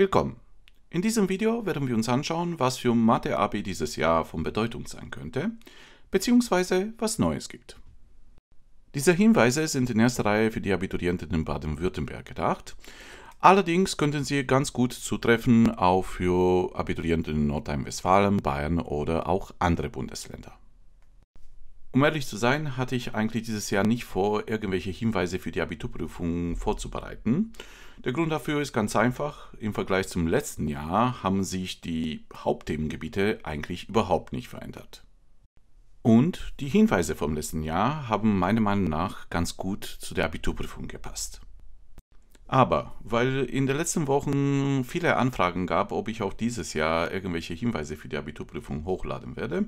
Willkommen! In diesem Video werden wir uns anschauen, was für Mathe abi dieses Jahr von Bedeutung sein könnte, beziehungsweise was Neues gibt. Diese Hinweise sind in erster Reihe für die Abiturienten in Baden-Württemberg gedacht. Allerdings könnten sie ganz gut zutreffen auch für Abiturienten in Nordrhein-Westfalen, Bayern oder auch andere Bundesländer. Um ehrlich zu sein, hatte ich eigentlich dieses Jahr nicht vor, irgendwelche Hinweise für die Abiturprüfung vorzubereiten. Der Grund dafür ist ganz einfach. Im Vergleich zum letzten Jahr haben sich die Hauptthemengebiete eigentlich überhaupt nicht verändert. Und die Hinweise vom letzten Jahr haben meiner Meinung nach ganz gut zu der Abiturprüfung gepasst. Aber weil in den letzten Wochen viele Anfragen gab, ob ich auch dieses Jahr irgendwelche Hinweise für die Abiturprüfung hochladen werde,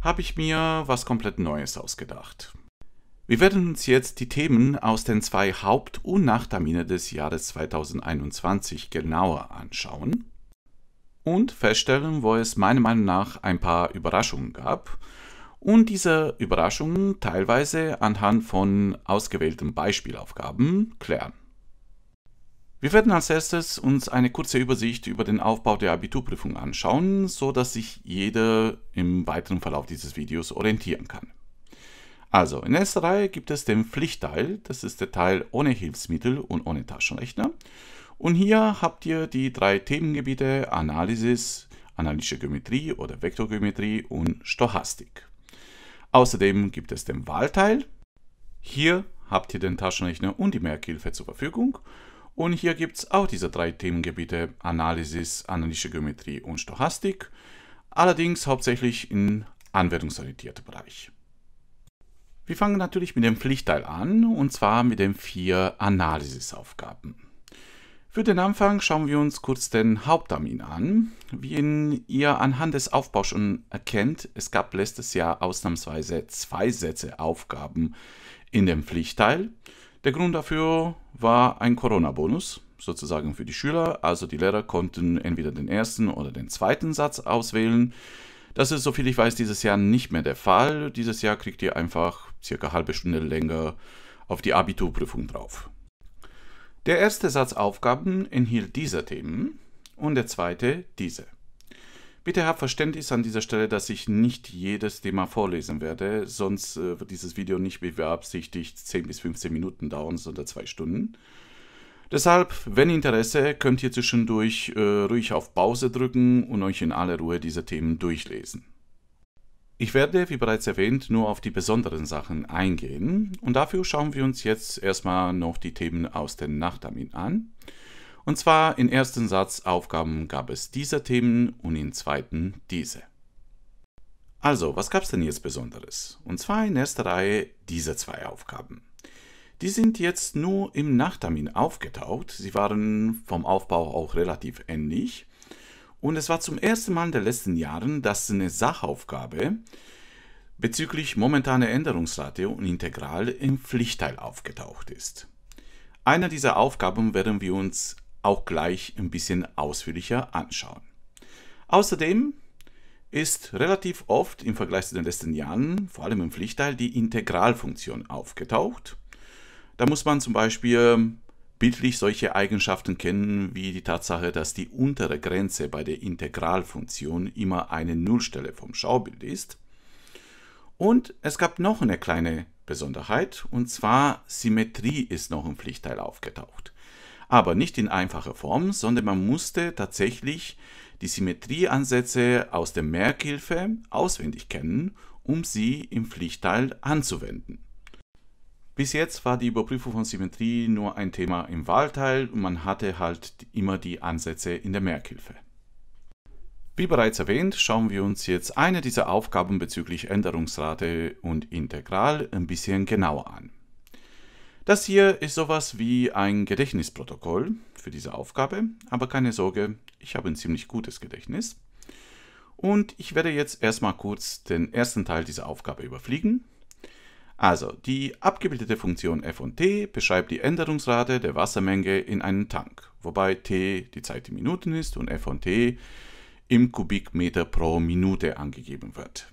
habe ich mir was komplett Neues ausgedacht. Wir werden uns jetzt die Themen aus den zwei Haupt- und Nachtermine des Jahres 2021 genauer anschauen und feststellen, wo es meiner Meinung nach ein paar Überraschungen gab und diese Überraschungen teilweise anhand von ausgewählten Beispielaufgaben klären. Wir werden als erstes uns eine kurze Übersicht über den Aufbau der Abiturprüfung anschauen, so dass sich jeder im weiteren Verlauf dieses Videos orientieren kann. Also, in der ersten Reihe gibt es den Pflichtteil. Das ist der Teil ohne Hilfsmittel und ohne Taschenrechner. Und hier habt ihr die drei Themengebiete Analysis, analytische Geometrie oder Vektorgeometrie und Stochastik. Außerdem gibt es den Wahlteil. Hier habt ihr den Taschenrechner und die Merkhilfe zur Verfügung. Und hier gibt es auch diese drei Themengebiete Analysis, analytische Geometrie und Stochastik. Allerdings hauptsächlich im anwendungsorientierten Bereich. Wir fangen natürlich mit dem Pflichtteil an, und zwar mit den vier Analysisaufgaben. Für den Anfang schauen wir uns kurz den Haupttermin an. Wie ihr anhand des Aufbaus schon erkennt, es gab letztes Jahr ausnahmsweise zwei Sätze Aufgaben in dem Pflichtteil. Der Grund dafür war ein Corona-Bonus, sozusagen für die Schüler. Also die Lehrer konnten entweder den ersten oder den zweiten Satz auswählen. Das ist, soviel ich weiß, dieses Jahr nicht mehr der Fall. Dieses Jahr kriegt ihr einfach circa eine halbe Stunde länger auf die Abiturprüfung drauf. Der erste Satz Aufgaben enthielt diese Themen und der zweite diese. Bitte habt Verständnis an dieser Stelle, dass ich nicht jedes Thema vorlesen werde, sonst äh, wird dieses Video nicht wie beabsichtigt 10 bis 15 Minuten dauern, sondern zwei Stunden. Deshalb, wenn Interesse, könnt ihr zwischendurch äh, ruhig auf Pause drücken und euch in aller Ruhe diese Themen durchlesen. Ich werde, wie bereits erwähnt, nur auf die besonderen Sachen eingehen und dafür schauen wir uns jetzt erstmal noch die Themen aus den Nachtaminen an. Und zwar in ersten Satz Aufgaben gab es diese Themen und in zweiten diese. Also, was gab es denn jetzt Besonderes? Und zwar in erster Reihe diese zwei Aufgaben. Die sind jetzt nur im Nachtermin aufgetaucht. Sie waren vom Aufbau auch relativ ähnlich. Und es war zum ersten Mal in den letzten Jahren, dass eine Sachaufgabe bezüglich momentaner Änderungsrate und Integral im Pflichtteil aufgetaucht ist. Einer dieser Aufgaben werden wir uns auch gleich ein bisschen ausführlicher anschauen. Außerdem ist relativ oft im Vergleich zu den letzten Jahren, vor allem im Pflichtteil, die Integralfunktion aufgetaucht. Da muss man zum Beispiel ähm, bildlich solche Eigenschaften kennen, wie die Tatsache, dass die untere Grenze bei der Integralfunktion immer eine Nullstelle vom Schaubild ist. Und es gab noch eine kleine Besonderheit, und zwar Symmetrie ist noch im Pflichtteil aufgetaucht. Aber nicht in einfacher Form, sondern man musste tatsächlich die Symmetrieansätze aus der Merkhilfe auswendig kennen, um sie im Pflichtteil anzuwenden. Bis jetzt war die Überprüfung von Symmetrie nur ein Thema im Wahlteil und man hatte halt immer die Ansätze in der Merkhilfe. Wie bereits erwähnt, schauen wir uns jetzt eine dieser Aufgaben bezüglich Änderungsrate und Integral ein bisschen genauer an. Das hier ist sowas wie ein Gedächtnisprotokoll für diese Aufgabe, aber keine Sorge, ich habe ein ziemlich gutes Gedächtnis. Und ich werde jetzt erstmal kurz den ersten Teil dieser Aufgabe überfliegen also, die abgebildete Funktion f und t beschreibt die Änderungsrate der Wassermenge in einem Tank, wobei t die Zeit in Minuten ist und f und t im Kubikmeter pro Minute angegeben wird.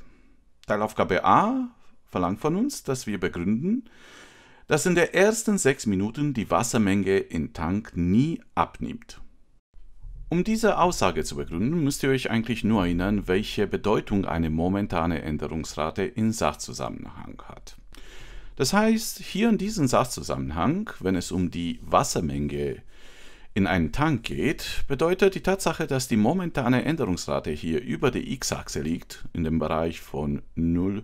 Teilaufgabe a verlangt von uns, dass wir begründen, dass in den ersten sechs Minuten die Wassermenge im Tank nie abnimmt. Um diese Aussage zu begründen, müsst ihr euch eigentlich nur erinnern, welche Bedeutung eine momentane Änderungsrate in Sachzusammenhang hat. Das heißt, hier in diesem Sachzusammenhang, wenn es um die Wassermenge in einen Tank geht, bedeutet die Tatsache, dass die momentane Änderungsrate hier über der x-Achse liegt, in dem Bereich von 0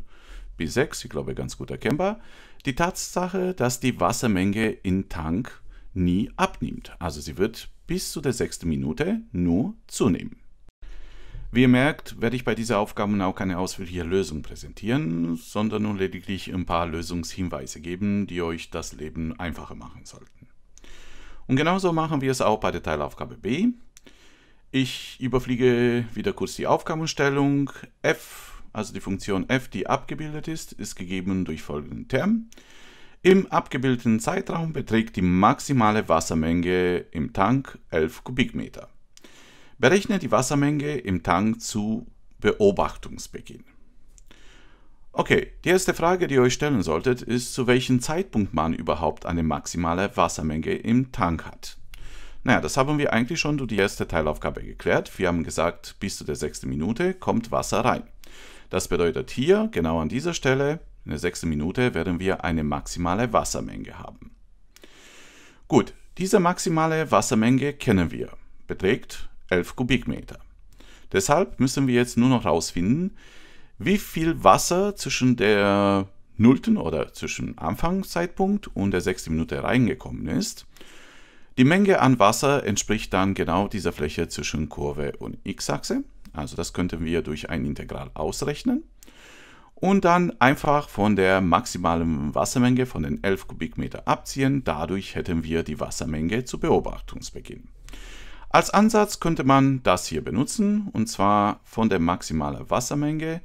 bis 6, ich glaube ganz gut erkennbar, die Tatsache, dass die Wassermenge im Tank nie abnimmt. Also sie wird bis zu der sechsten Minute nur zunehmen. Wie ihr merkt, werde ich bei dieser Aufgabe auch keine ausführliche Lösung präsentieren, sondern nur lediglich ein paar Lösungshinweise geben, die euch das Leben einfacher machen sollten. Und genauso machen wir es auch bei der Teilaufgabe B. Ich überfliege wieder kurz die Aufgabenstellung. f, also die Funktion f, die abgebildet ist, ist gegeben durch folgenden Term. Im abgebildeten Zeitraum beträgt die maximale Wassermenge im Tank 11 Kubikmeter. Berechne die Wassermenge im Tank zu Beobachtungsbeginn. Okay, die erste Frage, die ihr euch stellen solltet, ist, zu welchem Zeitpunkt man überhaupt eine maximale Wassermenge im Tank hat. Naja, das haben wir eigentlich schon durch die erste Teilaufgabe geklärt. Wir haben gesagt, bis zu der sechsten Minute kommt Wasser rein. Das bedeutet hier, genau an dieser Stelle, in der sechsten Minute werden wir eine maximale Wassermenge haben. Gut, diese maximale Wassermenge kennen wir. Beträgt 11 Kubikmeter. Deshalb müssen wir jetzt nur noch herausfinden, wie viel Wasser zwischen der 0. oder zwischen Anfangszeitpunkt und der 6. Minute reingekommen ist. Die Menge an Wasser entspricht dann genau dieser Fläche zwischen Kurve und x-Achse. Also das könnten wir durch ein Integral ausrechnen. Und dann einfach von der maximalen Wassermenge von den 11 Kubikmeter abziehen. Dadurch hätten wir die Wassermenge zu Beobachtungsbeginn. Als Ansatz könnte man das hier benutzen, und zwar von der maximalen Wassermenge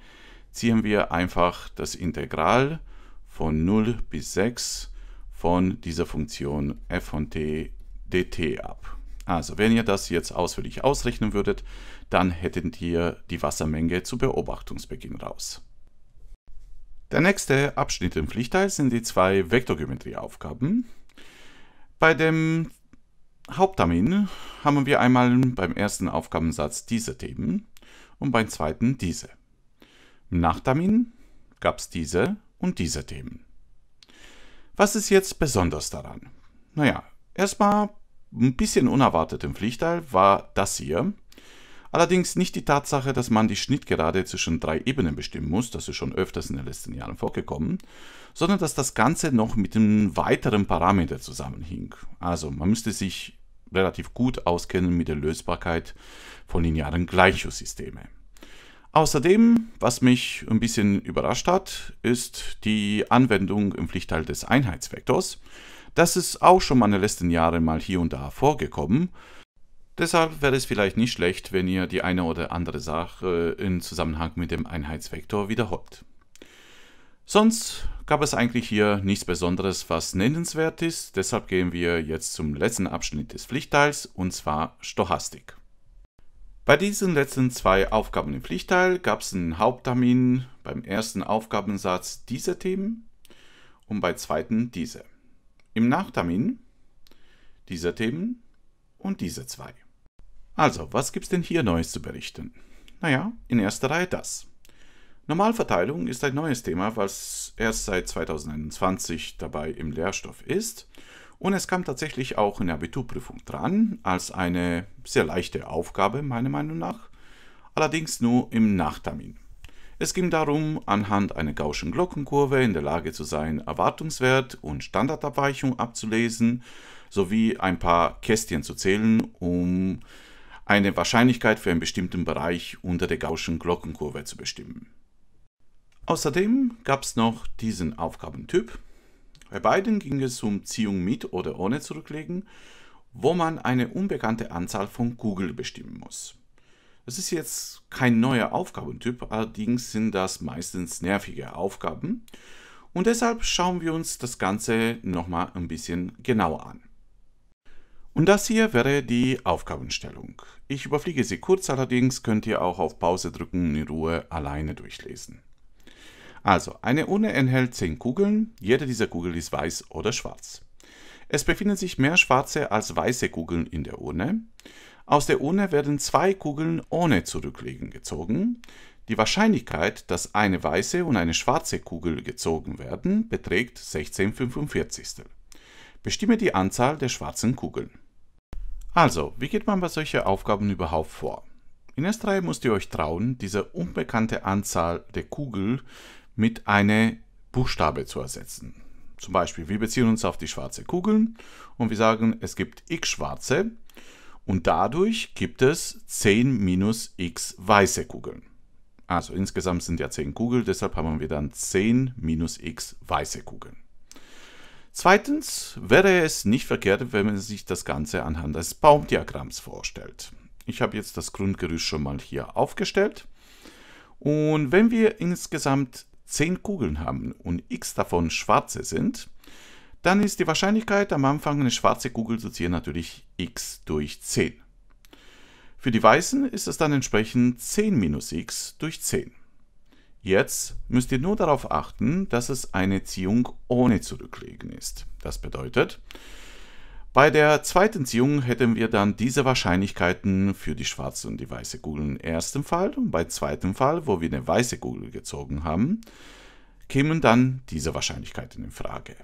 ziehen wir einfach das Integral von 0 bis 6 von dieser Funktion f von t dt ab. Also wenn ihr das jetzt ausführlich ausrechnen würdet, dann hättet ihr die Wassermenge zu Beobachtungsbeginn raus. Der nächste Abschnitt im Pflichtteil sind die zwei Vektorgeometrieaufgaben. Bei dem Haupttermin haben wir einmal beim ersten Aufgabensatz diese Themen und beim zweiten diese. Im Nachtermin gab es diese und diese Themen. Was ist jetzt besonders daran? Naja, erstmal ein bisschen unerwartet im Pflichtteil war das hier. Allerdings nicht die Tatsache, dass man die Schnittgerade zwischen drei Ebenen bestimmen muss, das ist schon öfters in den letzten Jahren vorgekommen, sondern dass das Ganze noch mit einem weiteren Parameter zusammenhing. Also man müsste sich relativ gut auskennen mit der Lösbarkeit von linearen Gleichungssystemen. Außerdem, was mich ein bisschen überrascht hat, ist die Anwendung im Pflichtteil des Einheitsvektors. Das ist auch schon mal in den letzten Jahren mal hier und da vorgekommen. Deshalb wäre es vielleicht nicht schlecht, wenn ihr die eine oder andere Sache im Zusammenhang mit dem Einheitsvektor wiederholt. Sonst gab es eigentlich hier nichts Besonderes, was nennenswert ist. Deshalb gehen wir jetzt zum letzten Abschnitt des Pflichtteils, und zwar Stochastik. Bei diesen letzten zwei Aufgaben im Pflichtteil gab es einen Haupttermin beim ersten Aufgabensatz diese Themen und bei zweiten diese. Im Nachtermin diese Themen und diese zwei. Also, was gibt es denn hier Neues zu berichten? Naja, in erster Reihe das. Normalverteilung ist ein neues Thema, was erst seit 2021 dabei im Lehrstoff ist. Und es kam tatsächlich auch in der Abiturprüfung dran, als eine sehr leichte Aufgabe, meiner Meinung nach. Allerdings nur im Nachtermin. Es ging darum, anhand einer Gaußschen Glockenkurve in der Lage zu sein, Erwartungswert und Standardabweichung abzulesen, sowie ein paar Kästchen zu zählen, um eine Wahrscheinlichkeit für einen bestimmten Bereich unter der Gaußschen Glockenkurve zu bestimmen. Außerdem gab es noch diesen Aufgabentyp. Bei beiden ging es um Ziehung mit oder ohne Zurücklegen, wo man eine unbekannte Anzahl von Kugeln bestimmen muss. Das ist jetzt kein neuer Aufgabentyp, allerdings sind das meistens nervige Aufgaben und deshalb schauen wir uns das Ganze nochmal ein bisschen genauer an. Und das hier wäre die Aufgabenstellung. Ich überfliege sie kurz, allerdings könnt ihr auch auf Pause drücken und in Ruhe alleine durchlesen. Also, eine Urne enthält 10 Kugeln, jede dieser Kugeln ist weiß oder schwarz. Es befinden sich mehr schwarze als weiße Kugeln in der Urne. Aus der Urne werden zwei Kugeln ohne Zurücklegen gezogen. Die Wahrscheinlichkeit, dass eine weiße und eine schwarze Kugel gezogen werden, beträgt 1645. Bestimme die Anzahl der schwarzen Kugeln. Also, wie geht man bei solchen Aufgaben überhaupt vor? In S3 müsst ihr euch trauen, diese unbekannte Anzahl der Kugel mit einem Buchstabe zu ersetzen. Zum Beispiel, wir beziehen uns auf die schwarze Kugeln und wir sagen, es gibt x schwarze und dadurch gibt es 10 minus x weiße Kugeln. Also insgesamt sind ja 10 Kugeln, deshalb haben wir dann 10 minus x weiße Kugeln. Zweitens wäre es nicht verkehrt, wenn man sich das Ganze anhand des Baumdiagramms vorstellt. Ich habe jetzt das Grundgerüst schon mal hier aufgestellt. Und wenn wir insgesamt 10 Kugeln haben und x davon schwarze sind, dann ist die Wahrscheinlichkeit, am Anfang eine schwarze Kugel zu ziehen, natürlich x durch 10. Für die Weißen ist es dann entsprechend 10 minus x durch 10. Jetzt müsst ihr nur darauf achten, dass es eine Ziehung ohne Zurücklegen ist. Das bedeutet, bei der zweiten Ziehung hätten wir dann diese Wahrscheinlichkeiten für die schwarze und die weiße Kugel im ersten Fall und bei zweitem Fall, wo wir eine weiße Kugel gezogen haben, kämen dann diese Wahrscheinlichkeiten in Frage.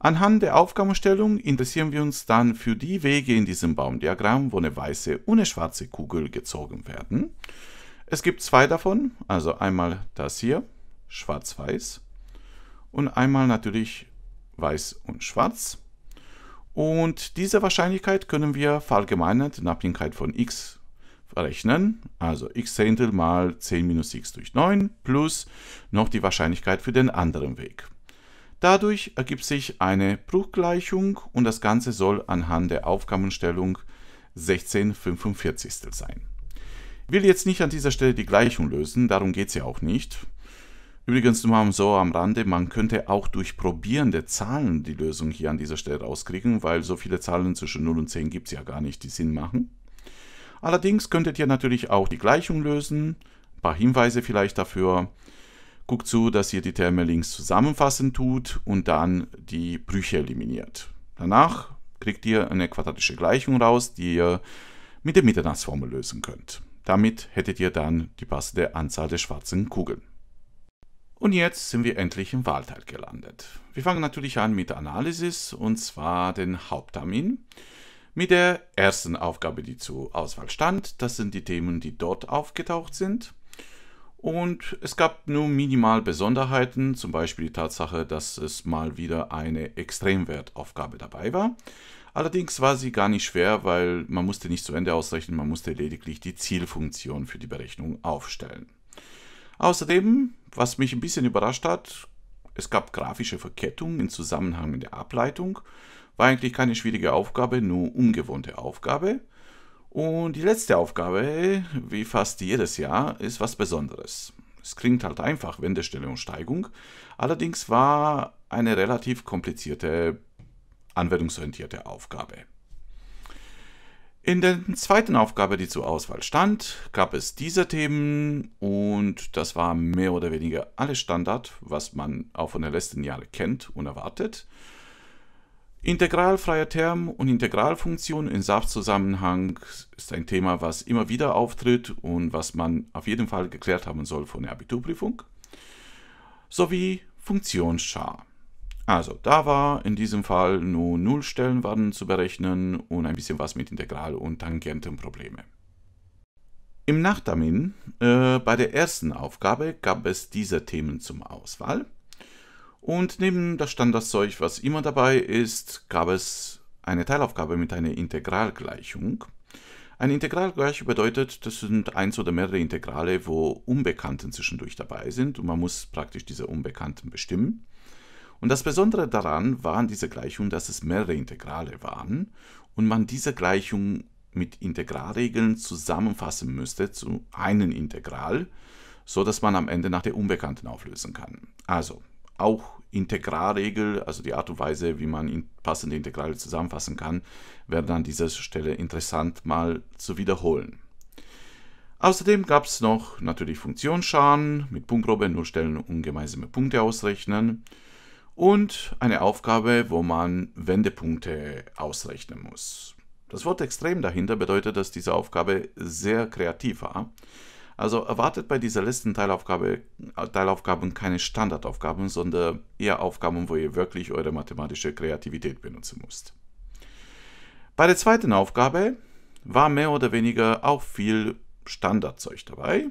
Anhand der Aufgabenstellung interessieren wir uns dann für die Wege in diesem Baumdiagramm, wo eine weiße und eine schwarze Kugel gezogen werden. Es gibt zwei davon, also einmal das hier, schwarz-weiß, und einmal natürlich weiß und schwarz. Und diese Wahrscheinlichkeit können wir verallgemeinert in Abhängigkeit von x rechnen, also x Zehntel mal 10 minus x durch 9 plus noch die Wahrscheinlichkeit für den anderen Weg. Dadurch ergibt sich eine Bruchgleichung und das Ganze soll anhand der Aufgabenstellung 1645 sein. Ich will jetzt nicht an dieser Stelle die Gleichung lösen, darum geht es ja auch nicht. Übrigens nur so am Rande, man könnte auch durch probierende Zahlen die Lösung hier an dieser Stelle rauskriegen, weil so viele Zahlen zwischen 0 und 10 gibt es ja gar nicht, die Sinn machen. Allerdings könntet ihr natürlich auch die Gleichung lösen, ein paar Hinweise vielleicht dafür. Guckt zu, dass ihr die Terme links zusammenfassen tut und dann die Brüche eliminiert. Danach kriegt ihr eine quadratische Gleichung raus, die ihr mit der Mitternachtsformel lösen könnt. Damit hättet ihr dann die passende Anzahl der schwarzen Kugeln. Und jetzt sind wir endlich im Wahlteil gelandet. Wir fangen natürlich an mit Analysis und zwar den Haupttermin. Mit der ersten Aufgabe, die zur Auswahl stand, das sind die Themen, die dort aufgetaucht sind. Und es gab nur minimal Besonderheiten, zum Beispiel die Tatsache, dass es mal wieder eine Extremwertaufgabe dabei war. Allerdings war sie gar nicht schwer, weil man musste nicht zu Ende ausrechnen, man musste lediglich die Zielfunktion für die Berechnung aufstellen. Außerdem, was mich ein bisschen überrascht hat, es gab grafische Verkettung im Zusammenhang mit der Ableitung. War eigentlich keine schwierige Aufgabe, nur ungewohnte Aufgabe. Und die letzte Aufgabe, wie fast jedes Jahr, ist was Besonderes. Es klingt halt einfach, Wendestelle und Steigung. Allerdings war eine relativ komplizierte, anwendungsorientierte Aufgabe. In der zweiten Aufgabe, die zur Auswahl stand, gab es diese Themen und das war mehr oder weniger alles Standard, was man auch von den letzten Jahren kennt und erwartet. Integralfreier Term und Integralfunktion in SAP-Zusammenhang ist ein Thema, was immer wieder auftritt und was man auf jeden Fall geklärt haben soll von der Abiturprüfung, sowie Funktionsschar. Also, da war in diesem Fall nur Nullstellenwerten zu berechnen und ein bisschen was mit Integral- und Tangentenprobleme. Im Nachtamin, äh, bei der ersten Aufgabe, gab es diese Themen zum Auswahl. Und neben das Standardzeug, was immer dabei ist, gab es eine Teilaufgabe mit einer Integralgleichung. Eine Integralgleichung bedeutet, das sind eins oder mehrere Integrale, wo Unbekannten zwischendurch dabei sind und man muss praktisch diese Unbekannten bestimmen. Und das Besondere daran war waren dieser Gleichung, dass es mehrere Integrale waren und man diese Gleichung mit Integralregeln zusammenfassen müsste zu einem Integral, so dass man am Ende nach der Unbekannten auflösen kann. Also auch Integralregel, also die Art und Weise, wie man passende Integrale zusammenfassen kann, wäre an dieser Stelle interessant mal zu wiederholen. Außerdem gab es noch natürlich Funktionsscharen mit Punktprobe, Nullstellen und gemeinsame Punkte ausrechnen und eine Aufgabe, wo man Wendepunkte ausrechnen muss. Das Wort extrem dahinter bedeutet, dass diese Aufgabe sehr kreativ war. Also erwartet bei dieser letzten Teilaufgabe, äh, Teilaufgaben keine Standardaufgaben, sondern eher Aufgaben, wo ihr wirklich eure mathematische Kreativität benutzen müsst. Bei der zweiten Aufgabe war mehr oder weniger auch viel Standardzeug dabei.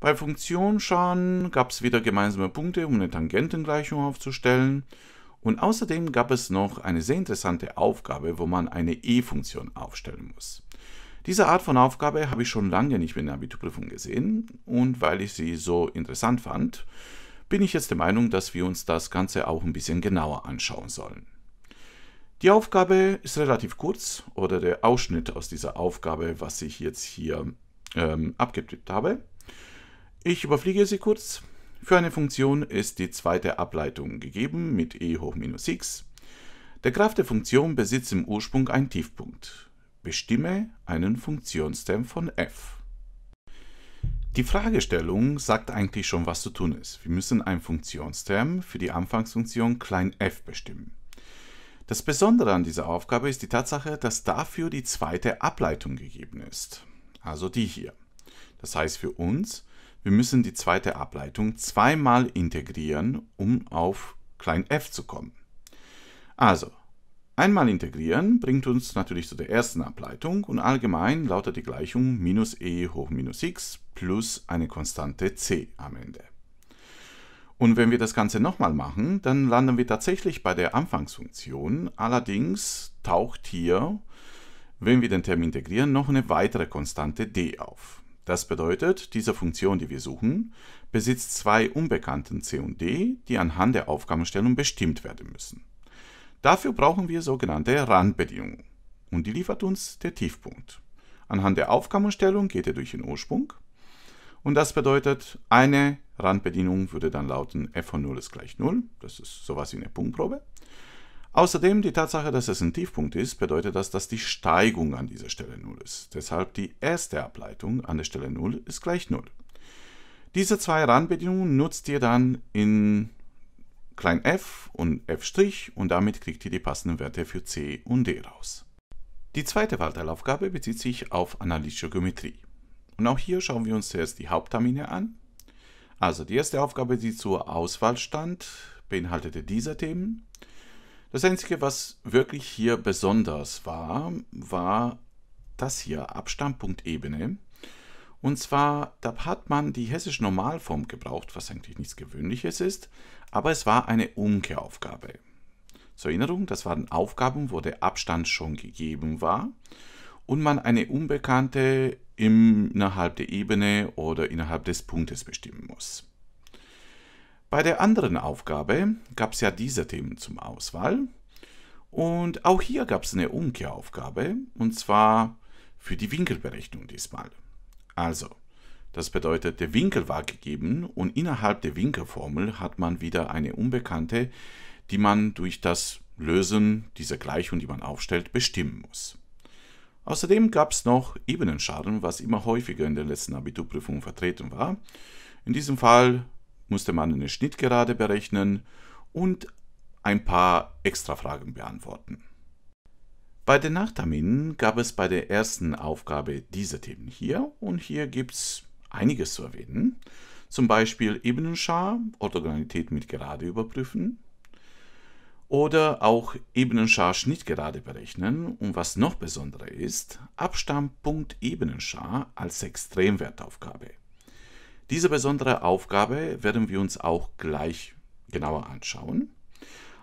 Bei Funktionsschaden gab es wieder gemeinsame Punkte, um eine Tangentengleichung aufzustellen. Und außerdem gab es noch eine sehr interessante Aufgabe, wo man eine E-Funktion aufstellen muss. Diese Art von Aufgabe habe ich schon lange nicht mehr in der Abiturprüfung gesehen und weil ich sie so interessant fand, bin ich jetzt der Meinung, dass wir uns das Ganze auch ein bisschen genauer anschauen sollen. Die Aufgabe ist relativ kurz oder der Ausschnitt aus dieser Aufgabe, was ich jetzt hier ähm, abgetippt habe. Ich überfliege sie kurz. Für eine Funktion ist die zweite Ableitung gegeben mit e hoch minus x. Der Graph der Funktion besitzt im Ursprung einen Tiefpunkt. Bestimme einen Funktionsterm von f. Die Fragestellung sagt eigentlich schon, was zu tun ist. Wir müssen einen Funktionsterm für die Anfangsfunktion klein f bestimmen. Das Besondere an dieser Aufgabe ist die Tatsache, dass dafür die zweite Ableitung gegeben ist, also die hier. Das heißt für uns, wir müssen die zweite Ableitung zweimal integrieren, um auf klein f zu kommen. Also, einmal integrieren bringt uns natürlich zu der ersten Ableitung und allgemein lautet die Gleichung minus e hoch minus x plus eine Konstante c am Ende. Und wenn wir das Ganze nochmal machen, dann landen wir tatsächlich bei der Anfangsfunktion. Allerdings taucht hier, wenn wir den Term integrieren, noch eine weitere Konstante d auf. Das bedeutet, diese Funktion, die wir suchen, besitzt zwei Unbekannten c und d, die anhand der Aufgabenstellung bestimmt werden müssen. Dafür brauchen wir sogenannte Randbedingungen und die liefert uns der Tiefpunkt. Anhand der Aufgabenstellung geht er durch den Ursprung und das bedeutet, eine Randbedingung würde dann lauten f von 0 ist gleich 0, das ist sowas wie eine Punktprobe Außerdem die Tatsache, dass es ein Tiefpunkt ist, bedeutet das, dass die Steigung an dieser Stelle 0 ist. Deshalb die erste Ableitung an der Stelle 0 ist gleich 0. Diese zwei Randbedingungen nutzt ihr dann in klein f und f' und damit kriegt ihr die passenden Werte für c und d raus. Die zweite Wahlteilaufgabe bezieht sich auf analytische Geometrie. Und auch hier schauen wir uns zuerst die Haupttermine an. Also die erste Aufgabe, die zur Auswahl stand, beinhaltete diese Themen. Das Einzige, was wirklich hier besonders war, war das hier, Abstammpunktebene. Und zwar, da hat man die hessische Normalform gebraucht, was eigentlich nichts Gewöhnliches ist, aber es war eine Umkehraufgabe. Zur Erinnerung, das waren Aufgaben, wo der Abstand schon gegeben war und man eine Unbekannte innerhalb der Ebene oder innerhalb des Punktes bestimmen muss. Bei der anderen Aufgabe gab es ja diese Themen zum Auswahl. Und auch hier gab es eine Umkehraufgabe, und zwar für die Winkelberechnung diesmal. Also, das bedeutet, der Winkel war gegeben und innerhalb der Winkelformel hat man wieder eine Unbekannte, die man durch das Lösen dieser Gleichung, die man aufstellt, bestimmen muss. Außerdem gab es noch Ebenenschaden, was immer häufiger in der letzten Abiturprüfung vertreten war. In diesem Fall musste man eine Schnittgerade berechnen und ein paar Extrafragen beantworten. Bei den Nachterminen gab es bei der ersten Aufgabe diese Themen hier und hier gibt es einiges zu erwähnen. Zum Beispiel Ebenenschar, Orthogonalität mit Gerade überprüfen oder auch Ebenenschar Schnittgerade berechnen und was noch besonderer ist, Abstammpunkt Ebenenschar als Extremwertaufgabe. Diese besondere Aufgabe werden wir uns auch gleich genauer anschauen.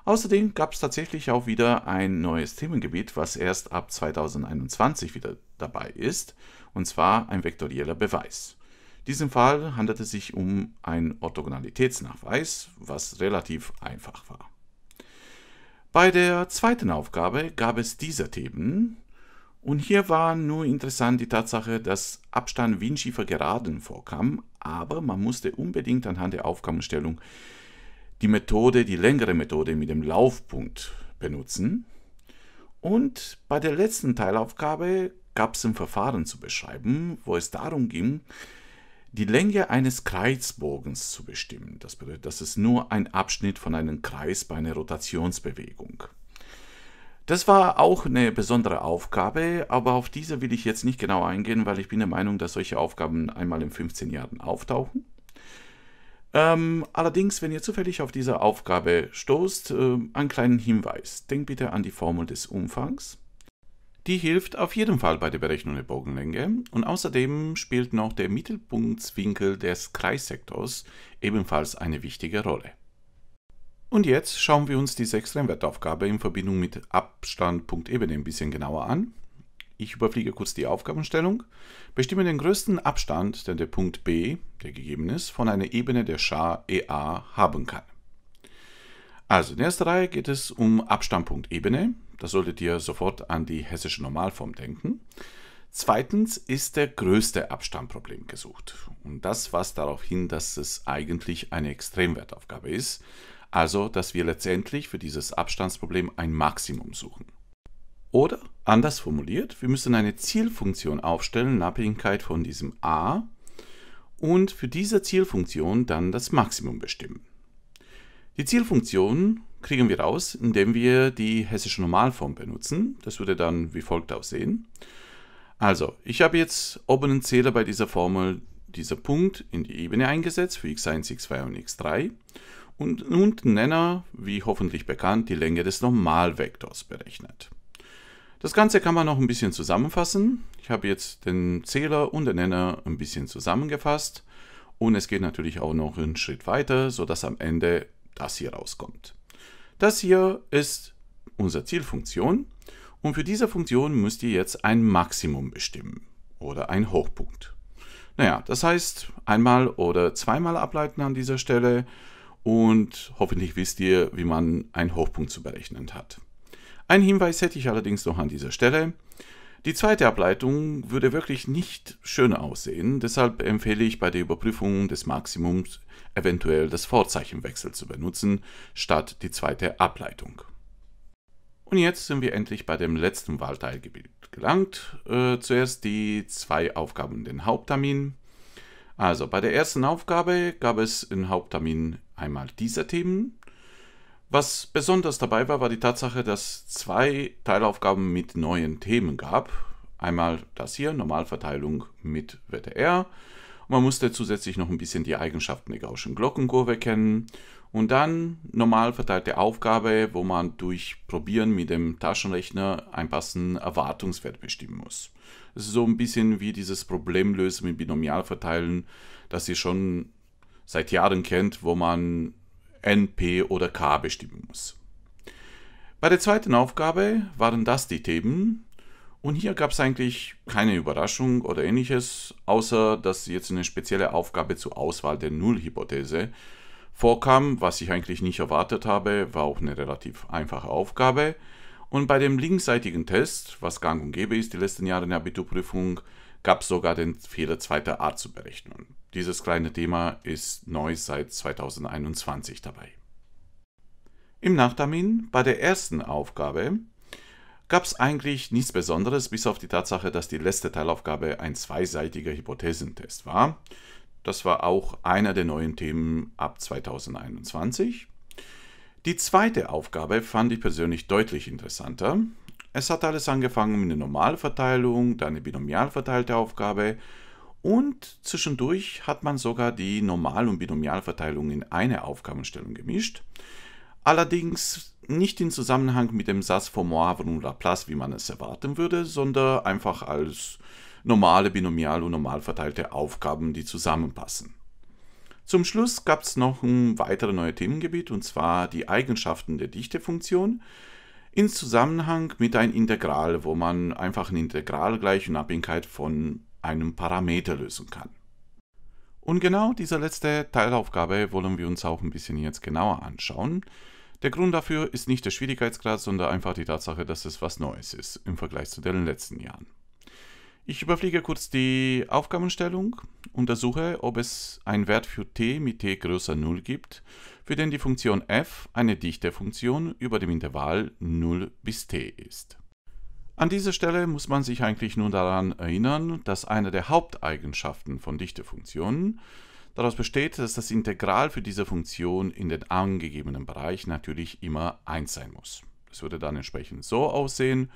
Außerdem gab es tatsächlich auch wieder ein neues Themengebiet, was erst ab 2021 wieder dabei ist, und zwar ein vektorieller Beweis. In diesem Fall handelt es sich um einen Orthogonalitätsnachweis, was relativ einfach war. Bei der zweiten Aufgabe gab es diese Themen, und hier war nur interessant die Tatsache, dass Abstand windschiefer Geraden vorkam, aber man musste unbedingt anhand der Aufgabenstellung die Methode, die längere Methode mit dem Laufpunkt benutzen. Und bei der letzten Teilaufgabe gab es ein Verfahren zu beschreiben, wo es darum ging, die Länge eines Kreisbogens zu bestimmen. Das bedeutet, das ist nur ein Abschnitt von einem Kreis bei einer Rotationsbewegung. Das war auch eine besondere Aufgabe, aber auf diese will ich jetzt nicht genau eingehen, weil ich bin der Meinung, dass solche Aufgaben einmal in 15 Jahren auftauchen. Ähm, allerdings, wenn ihr zufällig auf diese Aufgabe stoßt, äh, einen kleinen Hinweis. Denkt bitte an die Formel des Umfangs. Die hilft auf jeden Fall bei der Berechnung der Bogenlänge und außerdem spielt noch der Mittelpunktswinkel des Kreissektors ebenfalls eine wichtige Rolle. Und jetzt schauen wir uns diese Extremwertaufgabe in Verbindung mit Abstand.ebene ein bisschen genauer an. Ich überfliege kurz die Aufgabenstellung. Bestimme den größten Abstand, den der Punkt B, der gegeben ist, von einer Ebene der Schar EA haben kann. Also in erster Reihe geht es um Abstandpunktebene. Da solltet ihr sofort an die hessische Normalform denken. Zweitens ist der größte Abstandproblem gesucht. Und das weist darauf hin, dass es eigentlich eine Extremwertaufgabe ist. Also, dass wir letztendlich für dieses Abstandsproblem ein Maximum suchen. Oder anders formuliert, wir müssen eine Zielfunktion aufstellen in Abhängigkeit von diesem a und für diese Zielfunktion dann das Maximum bestimmen. Die Zielfunktion kriegen wir raus, indem wir die hessische Normalform benutzen. Das würde dann wie folgt aussehen. Also, ich habe jetzt oben einen Zähler bei dieser Formel, dieser Punkt in die Ebene eingesetzt für x1, x2 und x3 und, und Nenner, wie hoffentlich bekannt, die Länge des Normalvektors berechnet. Das Ganze kann man noch ein bisschen zusammenfassen. Ich habe jetzt den Zähler und den Nenner ein bisschen zusammengefasst. Und es geht natürlich auch noch einen Schritt weiter, sodass am Ende das hier rauskommt. Das hier ist unsere Zielfunktion. Und für diese Funktion müsst ihr jetzt ein Maximum bestimmen oder ein Hochpunkt. Naja, das heißt, einmal oder zweimal ableiten an dieser Stelle und hoffentlich wisst ihr, wie man einen Hochpunkt zu berechnen hat. Ein Hinweis hätte ich allerdings noch an dieser Stelle. Die zweite Ableitung würde wirklich nicht schöner aussehen, deshalb empfehle ich bei der Überprüfung des Maximums eventuell das Vorzeichenwechsel zu benutzen, statt die zweite Ableitung. Und jetzt sind wir endlich bei dem letzten Wahlteilgebiet gelangt. Äh, zuerst die zwei Aufgaben, den Haupttermin. Also bei der ersten Aufgabe gab es im Haupttermin einmal diese Themen. Was besonders dabei war, war die Tatsache, dass zwei Teilaufgaben mit neuen Themen gab. Einmal das hier, Normalverteilung mit WTR. man musste zusätzlich noch ein bisschen die Eigenschaften der Gaußschen Glockenkurve kennen. Und dann normal verteilte Aufgabe, wo man durch Probieren mit dem Taschenrechner einen passenden Erwartungswert bestimmen muss. Es ist so ein bisschen wie dieses Problemlösen mit Binomialverteilen, das ihr schon seit Jahren kennt, wo man n, p oder k bestimmen muss. Bei der zweiten Aufgabe waren das die Themen. Und hier gab es eigentlich keine Überraschung oder ähnliches, außer dass jetzt eine spezielle Aufgabe zur Auswahl der Nullhypothese vorkam, was ich eigentlich nicht erwartet habe, war auch eine relativ einfache Aufgabe. Und bei dem linksseitigen Test, was gang und gäbe ist die letzten Jahre in der Abiturprüfung, gab es sogar den Fehler zweiter Art zu berechnen. Dieses kleine Thema ist neu seit 2021 dabei. Im Nachtermin, bei der ersten Aufgabe, gab es eigentlich nichts Besonderes, bis auf die Tatsache, dass die letzte Teilaufgabe ein zweiseitiger Hypothesentest war. Das war auch einer der neuen Themen ab 2021. Die zweite Aufgabe fand ich persönlich deutlich interessanter. Es hat alles angefangen mit einer Normalverteilung, dann eine binomial verteilte Aufgabe und zwischendurch hat man sogar die Normal- und Binomialverteilung in eine Aufgabenstellung gemischt. Allerdings nicht in Zusammenhang mit dem Satz von Moivre und Laplace, wie man es erwarten würde, sondern einfach als normale binomial- und normalverteilte Aufgaben, die zusammenpassen. Zum Schluss gab es noch ein weiteres neues Themengebiet und zwar die Eigenschaften der Dichtefunktion in Zusammenhang mit einem Integral, wo man einfach ein Integral gleich in Abhängigkeit von einem Parameter lösen kann. Und genau diese letzte Teilaufgabe wollen wir uns auch ein bisschen jetzt genauer anschauen. Der Grund dafür ist nicht der Schwierigkeitsgrad, sondern einfach die Tatsache, dass es was Neues ist im Vergleich zu den letzten Jahren. Ich überfliege kurz die Aufgabenstellung, untersuche, ob es einen Wert für t mit t größer 0 gibt, für den die Funktion f eine dichte Funktion über dem Intervall 0 bis t ist. An dieser Stelle muss man sich eigentlich nur daran erinnern, dass eine der Haupteigenschaften von Dichtefunktionen daraus besteht, dass das Integral für diese Funktion in den angegebenen Bereich natürlich immer 1 sein muss. Das würde dann entsprechend so aussehen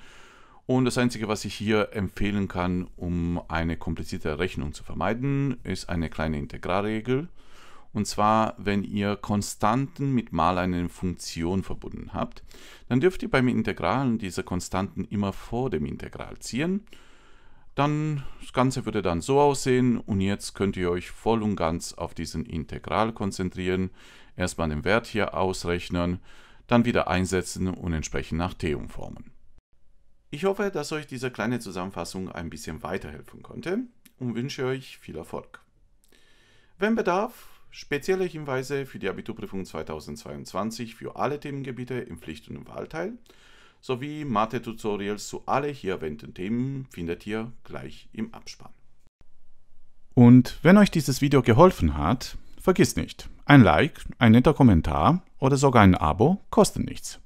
und das Einzige, was ich hier empfehlen kann, um eine komplizierte Rechnung zu vermeiden, ist eine kleine Integralregel. Und zwar, wenn ihr Konstanten mit mal einer Funktion verbunden habt, dann dürft ihr beim Integralen diese Konstanten immer vor dem Integral ziehen. Dann, das Ganze würde dann so aussehen und jetzt könnt ihr euch voll und ganz auf diesen Integral konzentrieren. Erstmal den Wert hier ausrechnen, dann wieder einsetzen und entsprechend nach T umformen. Ich hoffe, dass euch diese kleine Zusammenfassung ein bisschen weiterhelfen konnte und wünsche euch viel Erfolg. Wenn Bedarf, spezielle Hinweise für die Abiturprüfung 2022 für alle Themengebiete im Pflicht- und im Wahlteil sowie Mathe-Tutorials zu alle hier erwähnten Themen findet ihr gleich im Abspann. Und wenn euch dieses Video geholfen hat, vergiss nicht, ein Like, ein netter Kommentar oder sogar ein Abo kosten nichts.